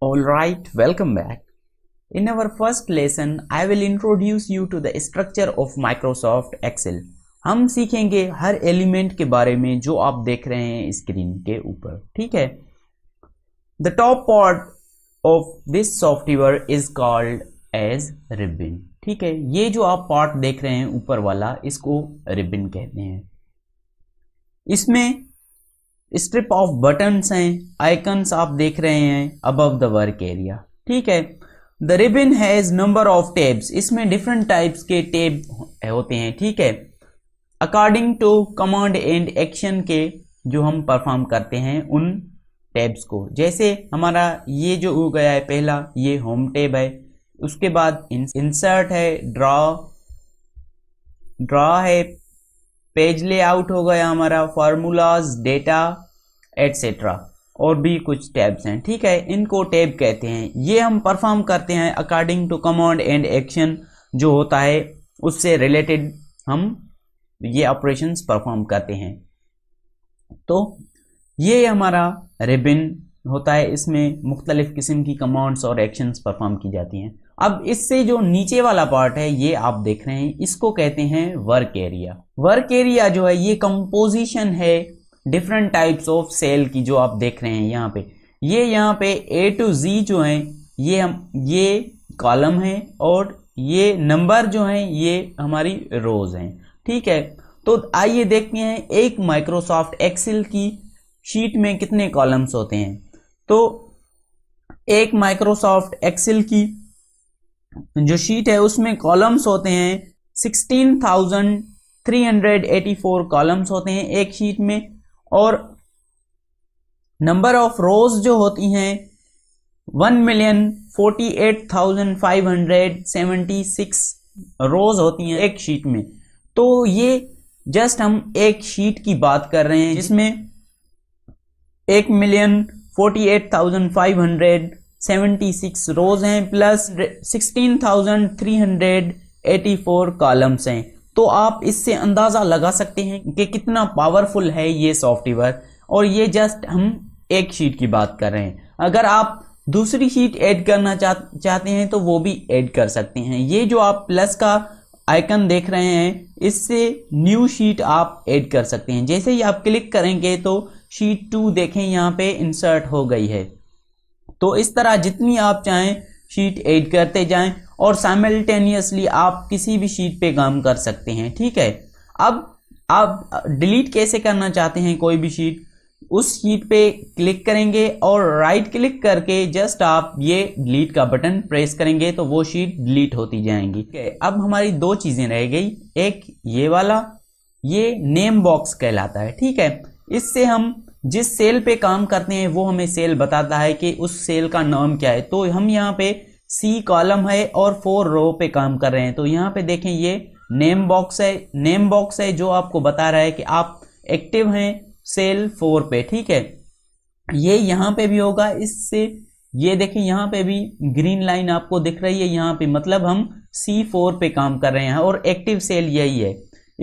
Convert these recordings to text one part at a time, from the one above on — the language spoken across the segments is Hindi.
all right welcome back. In our first lesson, I will introduce you to the structure of Microsoft Excel. हम सीखेंगे हर एलिमेंट के बारे में जो आप देख रहे हैं स्क्रीन के ऊपर ठीक है the top part of this software is called as ribbon ठीक है ये जो आप पार्ट देख रहे हैं ऊपर वाला इसको रिबिन कहते हैं इसमें स्ट्रिप ऑफ बटन्स हैं आइकन्स आप देख रहे हैं अबव द वर्क एरिया ठीक है the ribbon has number of tabs इसमें डिफरेंट टाइप्स के टेब होते हैं ठीक है according to command and action के जो हम परफॉर्म करते हैं उन टैब्स को जैसे हमारा ये जो हो गया है पहला ये होम टेब है उसके बाद इंसर्ट है ड्रॉ ड्रॉ है पेज लेआउट हो गया हमारा फार्मूलाज डेटा एट्सेट्रा और भी कुछ टैब्स हैं ठीक है इनको टैब कहते हैं ये हम परफॉर्म करते हैं according to command and action जो होता है उससे रिलेटेड हम ये ऑपरेशंस परफॉर्म करते हैं तो ये हमारा रिबिन होता है इसमें मुख्तलिफ़ किस्म की कमांड्स और एक्शंस परफॉर्म की जाती हैं अब इससे जो नीचे वाला पार्ट है ये आप देख रहे हैं इसको कहते हैं वर्क एरिया वर्क एरिया जो है ये कंपोजिशन है डिफरेंट टाइप्स ऑफ सेल की जो आप देख रहे हैं यहाँ पे ये यहाँ पे ए टू जी जो है ये हम ये कॉलम है और ये नंबर जो है ये हमारी रोज हैं ठीक है तो आइए देखते हैं एक माइक्रोसॉफ्ट एक्सेल की शीट में कितने कॉलम्स होते हैं तो एक माइक्रोसॉफ्ट एक्सेल की जो शीट है उसमें कॉलम्स होते हैं sixteen thousand three hundred eighty four columns होते हैं एक शीट में और नंबर ऑफ रोज जो होती हैं one million forty eight thousand five hundred seventy six rows होती हैं एक शीट में तो ये जस्ट हम एक शीट की बात कर रहे हैं जिसमें एक million forty eight thousand five hundred seventy six rows हैं plus sixteen thousand three hundred eighty four columns हैं तो आप इससे अंदाज़ा लगा सकते हैं कि कितना पावरफुल है ये सॉफ्टवेयर और ये जस्ट हम एक शीट की बात कर रहे हैं अगर आप दूसरी शीट ऐड करना चाह चाहते हैं तो वो भी ऐड कर सकते हैं ये जो आप प्लस का आइकन देख रहे हैं इससे न्यू शीट आप ऐड कर सकते हैं जैसे ही आप क्लिक करेंगे तो शीट टू देखें यहाँ पे इंसर्ट हो गई है तो इस तरह जितनी आप चाहें शीट ऐड करते जाएं और साइमल्टेनियसली आप किसी भी शीट पे काम कर सकते हैं ठीक है अब आप डिलीट कैसे करना चाहते हैं कोई भी शीट उस शीट पे क्लिक करेंगे और राइट क्लिक करके जस्ट आप ये डिलीट का बटन प्रेस करेंगे तो वो शीट डिलीट होती जाएंगी अब हमारी दो चीज़ें रह गई एक ये वाला ये नेम बॉक्स कहलाता है ठीक है इससे हम जिस सेल पे काम करते हैं वो हमें सेल बताता है कि उस सेल का नाम क्या है तो हम यहाँ पे सी कॉलम है और फोर रो पे काम कर रहे हैं तो यहाँ पे देखें ये नेम बॉक्स है नेम बॉक्स है जो आपको बता रहा है कि आप एक्टिव हैं सेल फोर पे ठीक है ये यहाँ पे भी होगा इससे ये देखें यहाँ पे भी ग्रीन लाइन आपको दिख रही है यहाँ पे मतलब हम सी फोर पे काम कर रहे हैं और एक्टिव सेल यही है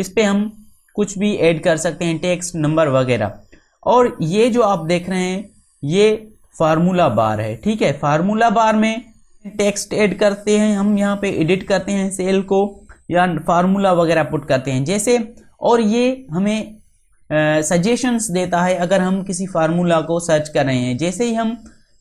इस पर हम कुछ भी ऐड कर सकते हैं टेक्स्ट नंबर वगैरह और ये जो आप देख रहे हैं ये फार्मूला बार है ठीक है फार्मूला बार में टेक्स्ट ऐड करते हैं हम यहाँ पे एडिट करते हैं सेल को या फार्मूला वगैरह पुट करते हैं जैसे और ये हमें सजेशंस देता है अगर हम किसी फार्मूला को सर्च कर रहे हैं जैसे ही हम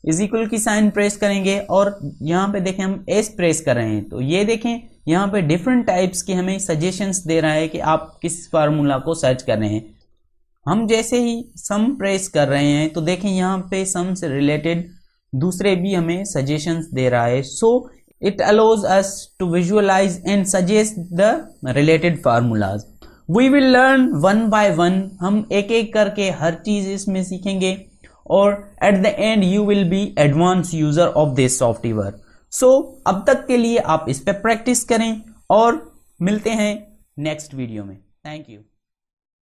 इज इक्वल की साइन प्रेस करेंगे और यहाँ पे देखें हम एस प्रेस कर रहे हैं तो ये देखें यहाँ पे डिफरेंट टाइप्स के हमें सजेशंस दे रहा है कि आप किस फार्मूला को सर्च कर रहे हैं हम जैसे ही सम प्रेस कर रहे हैं तो देखें यहाँ पे सम से रिलेटेड दूसरे भी हमें सजेशंस दे रहा है so it allows us to visualize and suggest the related formulas we will learn one by one हम एक एक करके हर चीज़ इसमें सीखेंगे और at the end you will be advance user of this software so अब तक के लिए आप इस पर प्रैक्टिस करें और मिलते हैं नेक्स्ट वीडियो में थैंक यू